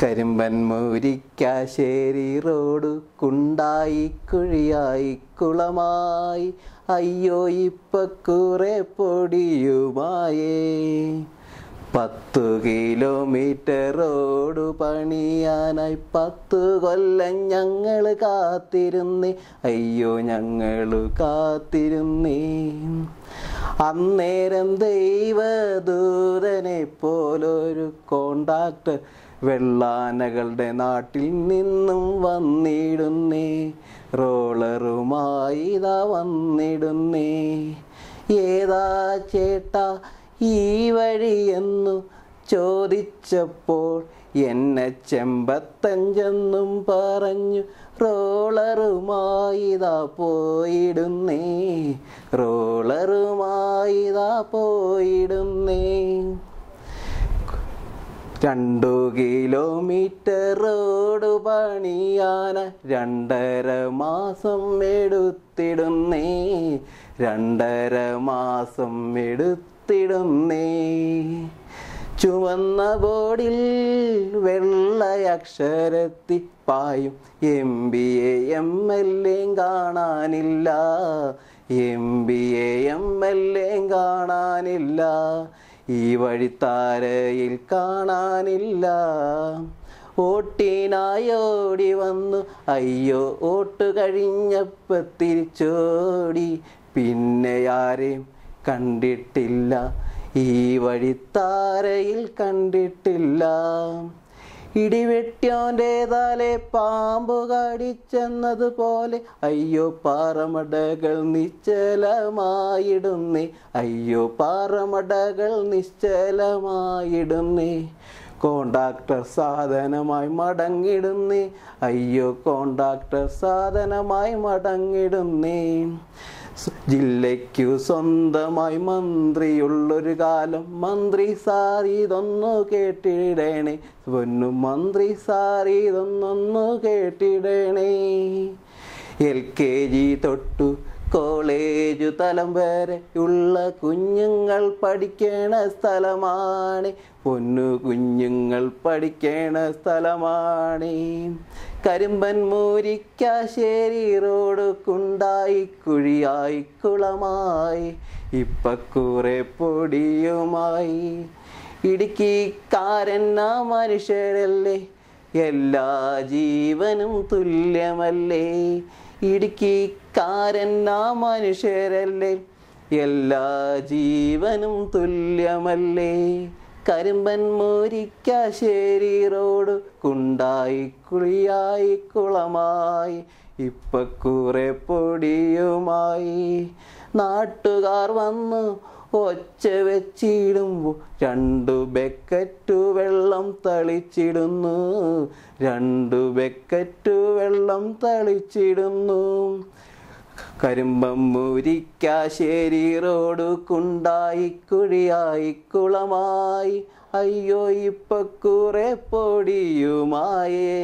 കരിമ്പൻ കരിമ്പൻമൂരിക്കാശ്ശേരി road കുണ്ടായി കുഴിയായി കുളമായി അയ്യോ ഇപ്പ കുറെ പൊടിയുമായേ പത്തു കിലോമീറ്റർ റോഡ് പണിയാനായി പത്തു കൊല്ലം ഞങ്ങൾ കാത്തിരുന്നേ അയ്യോ ഞങ്ങൾ കാത്തിരുന്നേ അന്നേരം ദൈവദൂതനെ പോലൊരു കോണ്ടാക്ട് വെള്ളാനകളുടെ നാട്ടിൽ നിന്നും വന്നിടുന്നേ റോളറുമായി ഇതാ വന്നിടുന്നേ ഏതാ ചേട്ട ഈ വഴിയെന്നു ചോദിച്ചപ്പോൾ എന്നെ ചെമ്പത്തഞ്ചെന്നും പറഞ്ഞു റോളറുമായിതാ പോയിടുന്നേ റോളറുമായിതാ പോയിടുന്നേ രണ്ടു കിലോമീറ്റർ റോഡ് പണിയാന രണ്ടര മാസം എടുത്തിടുന്നേ രണ്ടര മാസം എടുത്തിടുന്നേ ചുവന്ന ബോർഡിൽ വെള്ളയക്ഷരത്തിൽ പായും M B A M L A കാണാനില്ല M B A M L A കാണാനില്ല ഈ വഴിത്താരയിൽ കാണാനില്ല ഓട്ടിനായോടി വന്നു അയ്യോ ഓട്ട് കഴിഞ്ഞപ്പ തിരിച്ചോടി പിന്നെ ആരെയും കണ്ടിട്ടില്ല ഈ വഴിത്താരയിൽ കണ്ടിട്ടില്ല ഇടിവെട്ടിയോൻ്റെ തലേ പാമ്പ് കടിച്ചെന്നതുപോലെ അയ്യോ പാറമടകൾ നിശ്ചലമായിടുന്നേ അയ്യോ പാറമടകൾ നിശ്ചലമായിടുന്നേ കോണ്ടാക്ടർ സാധനമായി മടങ്ങിടുന്നേ അയ്യോ കോണ്ടാക്ടർ സാധനമായി മടങ്ങിടുന്നേ ജില്ലയ്ക്കു സ്വന്തമായി മന്ത്രിയുള്ളൊരു കാലം മന്ത്രി സാർ ഇതൊന്നു കേട്ടിടേണേ പൊന്നു മന്ത്രി സാർ ഇതൊന്നൊന്നു കേട്ടിടേണേ എൽ കെ ജി തൊട്ടു കോളേജ് തലം വരെ ഉള്ള കുഞ്ഞുങ്ങൾ പഠിക്കേണ സ്ഥലമാണ് പൊന്നു കുഞ്ഞുങ്ങൾ പഠിക്കേണ സ്ഥലമാണ് കരിമ്പൻ മൂരിക്കാശ്ശേരി റോഡ് കുണ്ടായി കുഴിയായി കുളമായി ഇപ്പക്കൂറെ പൊടിയുമായി ഇടുക്കിക്കാരൻ ആ മനുഷ്യരല്ലേ എല്ലാ ജീവനും തുല്യമല്ലേ ഇടുക്കിക്കാരൻ നാം മനുഷ്യരല്ലേ എല്ലാ ജീവനും തുല്യമല്ലേ കരിമ്പൻ മോരിക്കാശ്ശേരി റോഡ് കുണ്ടായി കുളിയായി കുളമായി ഇപ്പക്കൂറെ പൊടിയുമായി നാട്ടുകാർ വന്നു ഒച്ച വെച്ചിടുമ്പോൾ രണ്ടു ബക്കറ്റു വെള്ളം തളിച്ചിടുന്നു രണ്ടു ബക്കറ്റു വെള്ളം തളിച്ചിടുന്നു കരിമ്പമ്മൂരിക്കാശ്ശേരി റോഡ് കുണ്ടായി കുഴിയായി കുളമായി അയ്യോ ഇപ്പ കുറെ പൊടിയുമായേ